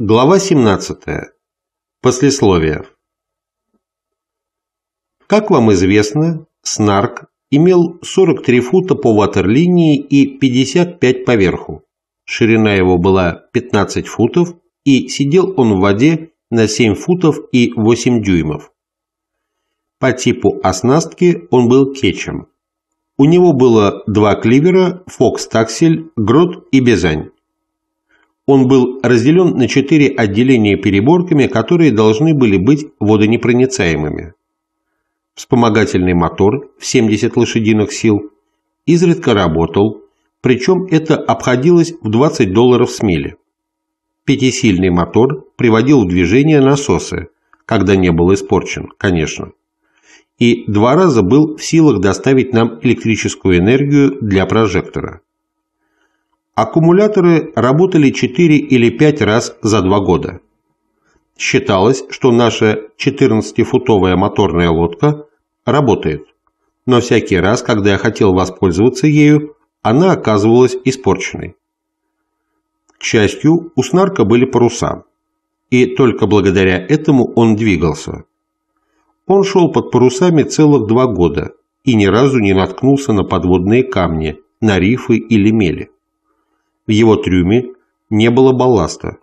Глава 17. Послесловие. Как вам известно, Снарк имел 43 фута по ватерлинии и 55 верху. Ширина его была 15 футов, и сидел он в воде на 7 футов и 8 дюймов. По типу оснастки он был кетчем. У него было два кливера, фокс-таксель, грот и бизань. Он был разделен на четыре отделения переборками, которые должны были быть водонепроницаемыми. Вспомогательный мотор в 70 лошадиных сил изредка работал, причем это обходилось в 20 долларов с мили. Пятисильный мотор приводил в движение насосы, когда не был испорчен, конечно. И два раза был в силах доставить нам электрическую энергию для прожектора аккумуляторы работали 4 или 5 раз за 2 года. Считалось, что наша 14-футовая моторная лодка работает, но всякий раз, когда я хотел воспользоваться ею, она оказывалась испорченной. К счастью, у Снарка были паруса, и только благодаря этому он двигался. Он шел под парусами целых два года и ни разу не наткнулся на подводные камни, на рифы или мели. В его трюме не было балласта.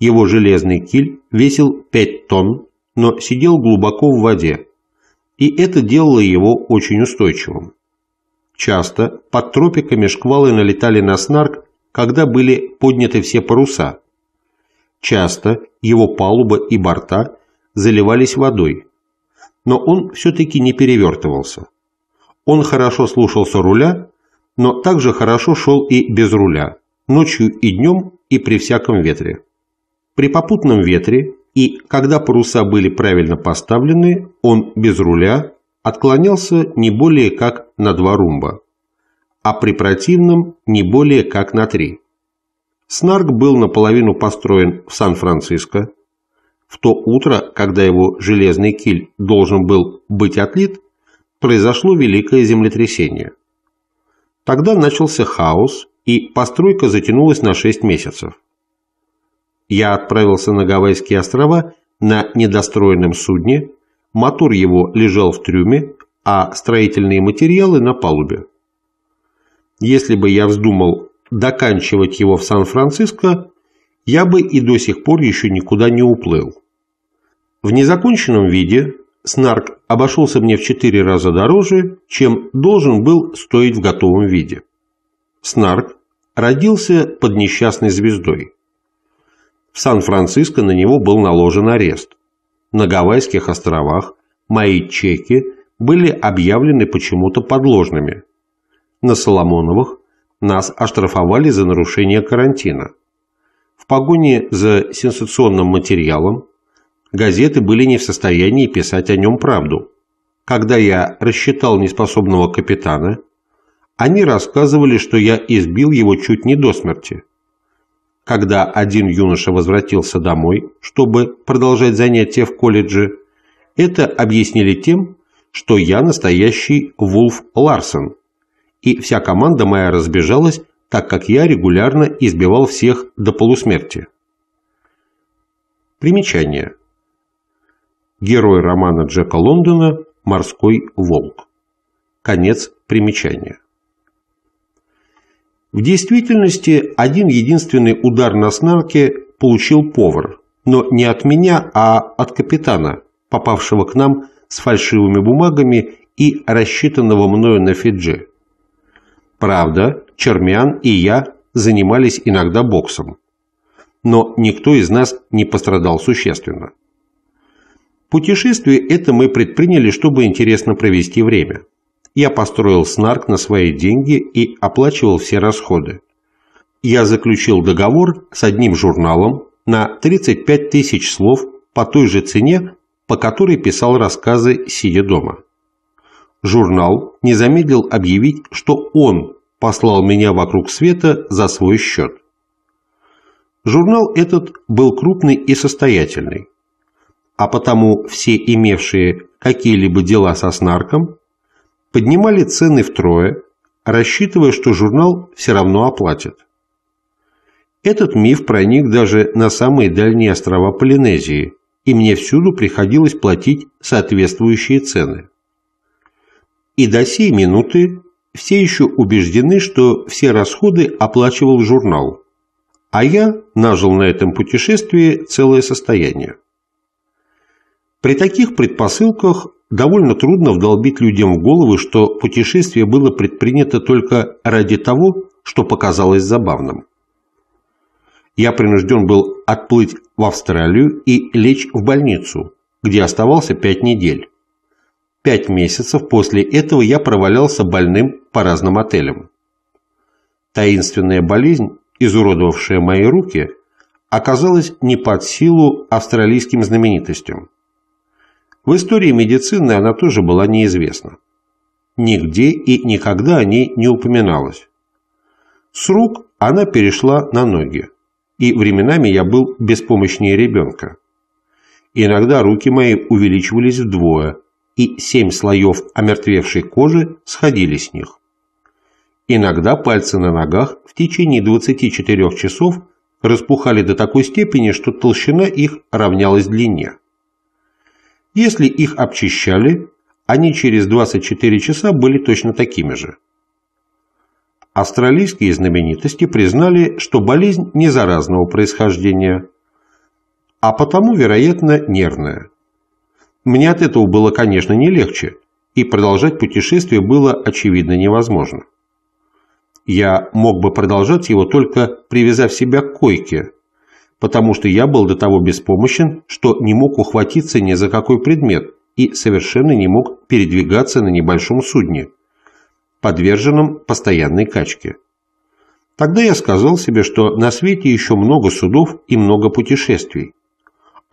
Его железный киль весил 5 тонн, но сидел глубоко в воде, и это делало его очень устойчивым. Часто под тропиками шквалы налетали на снарк, когда были подняты все паруса. Часто его палуба и борта заливались водой, но он все-таки не перевертывался. Он хорошо слушался руля, но также хорошо шел и без руля ночью и днем и при всяком ветре. При попутном ветре и когда паруса были правильно поставлены, он без руля отклонялся не более как на два румба, а при противном не более как на три. Снарк был наполовину построен в Сан-Франциско. В то утро, когда его железный киль должен был быть отлит, произошло великое землетрясение. Тогда начался хаос, и постройка затянулась на 6 месяцев. Я отправился на Гавайские острова на недостроенном судне, мотор его лежал в трюме, а строительные материалы на палубе. Если бы я вздумал доканчивать его в Сан-Франциско, я бы и до сих пор еще никуда не уплыл. В незаконченном виде Снарк обошелся мне в четыре раза дороже, чем должен был стоить в готовом виде. Снарк родился под несчастной звездой. В Сан-Франциско на него был наложен арест. На Гавайских островах мои чеки были объявлены почему-то подложными. На Соломоновых нас оштрафовали за нарушение карантина. В погоне за сенсационным материалом газеты были не в состоянии писать о нем правду. Когда я рассчитал неспособного капитана – они рассказывали, что я избил его чуть не до смерти. Когда один юноша возвратился домой, чтобы продолжать занятия в колледже, это объяснили тем, что я настоящий Вулф Ларсон, и вся команда моя разбежалась, так как я регулярно избивал всех до полусмерти. Примечание. Герой романа Джека Лондона «Морской волк». Конец примечания. В действительности один единственный удар на снарке получил повар, но не от меня, а от капитана, попавшего к нам с фальшивыми бумагами и рассчитанного мною на Фиджи. Правда, Чермиан и я занимались иногда боксом, но никто из нас не пострадал существенно. Путешествие это мы предприняли, чтобы интересно провести время. Я построил СНАРК на свои деньги и оплачивал все расходы. Я заключил договор с одним журналом на 35 тысяч слов по той же цене, по которой писал рассказы, сидя дома. Журнал не замедлил объявить, что он послал меня вокруг света за свой счет. Журнал этот был крупный и состоятельный, а потому все имевшие какие-либо дела со снарком поднимали цены втрое, рассчитывая, что журнал все равно оплатит. Этот миф проник даже на самые дальние острова Полинезии, и мне всюду приходилось платить соответствующие цены. И до сей минуты все еще убеждены, что все расходы оплачивал журнал, а я нажил на этом путешествии целое состояние. При таких предпосылках довольно трудно вдолбить людям в головы, что путешествие было предпринято только ради того, что показалось забавным. Я принужден был отплыть в Австралию и лечь в больницу, где оставался пять недель. Пять месяцев после этого я провалялся больным по разным отелям. Таинственная болезнь, изуродовавшая мои руки, оказалась не под силу австралийским знаменитостям. В истории медицины она тоже была неизвестна. Нигде и никогда о ней не упоминалось. С рук она перешла на ноги, и временами я был беспомощнее ребенка. Иногда руки мои увеличивались вдвое, и семь слоев омертвевшей кожи сходили с них. Иногда пальцы на ногах в течение 24 часов распухали до такой степени, что толщина их равнялась длине. Если их обчищали, они через 24 часа были точно такими же. Австралийские знаменитости признали, что болезнь не заразного происхождения, а потому, вероятно, нервная. Мне от этого было, конечно, не легче, и продолжать путешествие было, очевидно, невозможно. Я мог бы продолжать его, только привязав себя к койке, потому что я был до того беспомощен, что не мог ухватиться ни за какой предмет и совершенно не мог передвигаться на небольшом судне, подверженном постоянной качке. Тогда я сказал себе, что на свете еще много судов и много путешествий,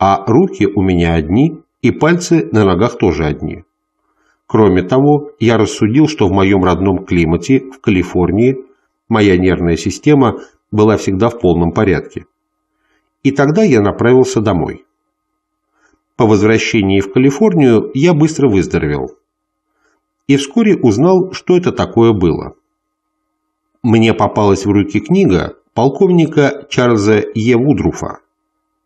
а руки у меня одни и пальцы на ногах тоже одни. Кроме того, я рассудил, что в моем родном климате, в Калифорнии, моя нервная система была всегда в полном порядке и тогда я направился домой. По возвращении в Калифорнию я быстро выздоровел. И вскоре узнал, что это такое было. Мне попалась в руки книга полковника Чарльза Е. Вудруфа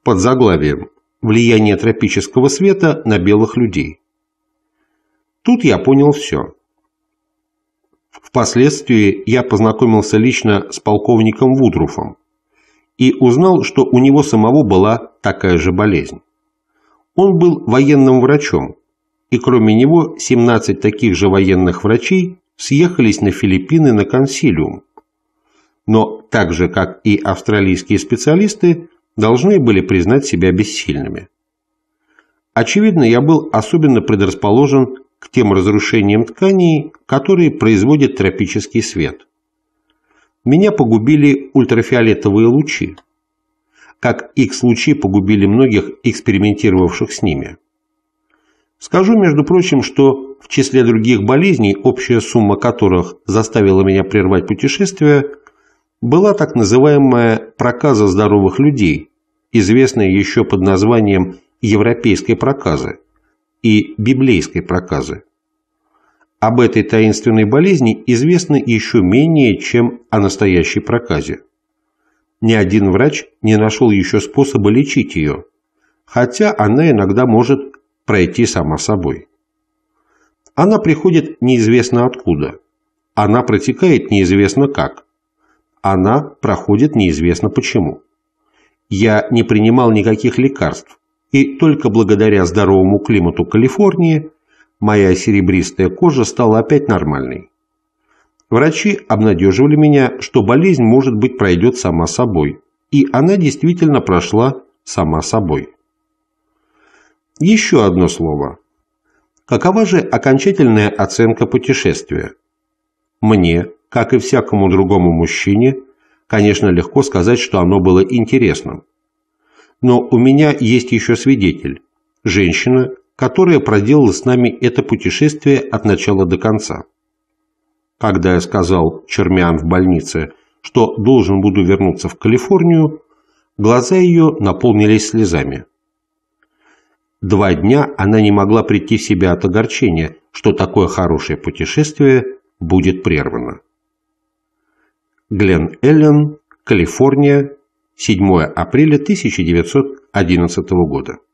под заглавием «Влияние тропического света на белых людей». Тут я понял все. Впоследствии я познакомился лично с полковником Вудруфом, и узнал, что у него самого была такая же болезнь. Он был военным врачом, и кроме него 17 таких же военных врачей съехались на Филиппины на консилиум. Но так же, как и австралийские специалисты, должны были признать себя бессильными. Очевидно, я был особенно предрасположен к тем разрушениям тканей, которые производит тропический свет. Меня погубили ультрафиолетовые лучи, как X-лучи погубили многих экспериментировавших с ними. Скажу, между прочим, что в числе других болезней, общая сумма которых заставила меня прервать путешествие, была так называемая проказа здоровых людей, известная еще под названием европейской проказы и библейской проказы. Об этой таинственной болезни известно еще менее, чем о настоящей проказе. Ни один врач не нашел еще способа лечить ее, хотя она иногда может пройти сама собой. Она приходит неизвестно откуда, она протекает неизвестно как, она проходит неизвестно почему. Я не принимал никаких лекарств, и только благодаря здоровому климату Калифорнии моя серебристая кожа стала опять нормальной. Врачи обнадеживали меня, что болезнь, может быть, пройдет сама собой. И она действительно прошла сама собой. Еще одно слово. Какова же окончательная оценка путешествия? Мне, как и всякому другому мужчине, конечно, легко сказать, что оно было интересным. Но у меня есть еще свидетель – женщина, которая проделала с нами это путешествие от начала до конца. Когда я сказал Чермиан в больнице, что должен буду вернуться в Калифорнию, глаза ее наполнились слезами. Два дня она не могла прийти в себя от огорчения, что такое хорошее путешествие будет прервано. Глен Эллен, Калифорния, 7 апреля 1911 года.